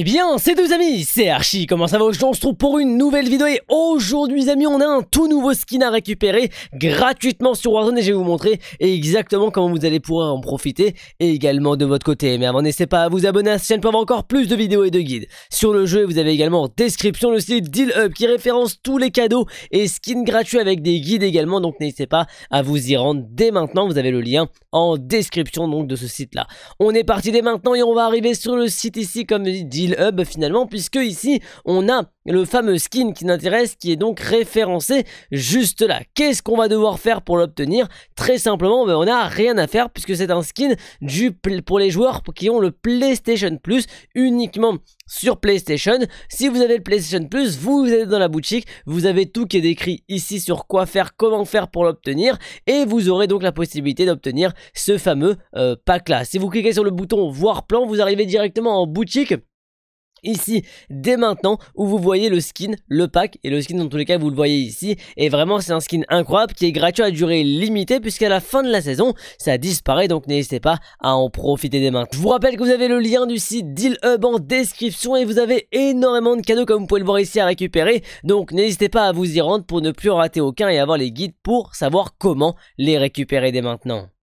Eh bien, c'est deux amis, c'est Archie, comment ça va On se trouve pour une nouvelle vidéo et aujourd'hui amis, on a un tout nouveau skin à récupérer gratuitement sur Warzone et je vais vous montrer exactement comment vous allez pouvoir en profiter et également de votre côté. Mais avant, n'hésitez pas à vous abonner à cette chaîne pour avoir encore plus de vidéos et de guides. Sur le jeu, vous avez également en description le site Deal qui référence tous les cadeaux et skins gratuits avec des guides également, donc n'hésitez pas à vous y rendre dès maintenant, vous avez le lien en description donc de ce site là. On est parti dès maintenant et on va arriver sur le site ici comme dit Hub finalement, puisque ici on a le fameux skin qui n'intéresse qui est donc référencé juste là. Qu'est-ce qu'on va devoir faire pour l'obtenir Très simplement, ben, on n'a rien à faire puisque c'est un skin du pour les joueurs qui ont le PlayStation Plus uniquement sur PlayStation. Si vous avez le PlayStation Plus, vous êtes dans la boutique, vous avez tout qui est décrit ici sur quoi faire, comment faire pour l'obtenir et vous aurez donc la possibilité d'obtenir ce fameux euh, pack là. Si vous cliquez sur le bouton voir plan, vous arrivez directement en boutique ici dès maintenant où vous voyez le skin, le pack et le skin dans tous les cas vous le voyez ici et vraiment c'est un skin incroyable qui est gratuit à durée limitée puisqu'à la fin de la saison ça disparaît donc n'hésitez pas à en profiter dès maintenant. Je vous rappelle que vous avez le lien du site Deal Hub en description et vous avez énormément de cadeaux comme vous pouvez le voir ici à récupérer donc n'hésitez pas à vous y rendre pour ne plus rater aucun et avoir les guides pour savoir comment les récupérer dès maintenant.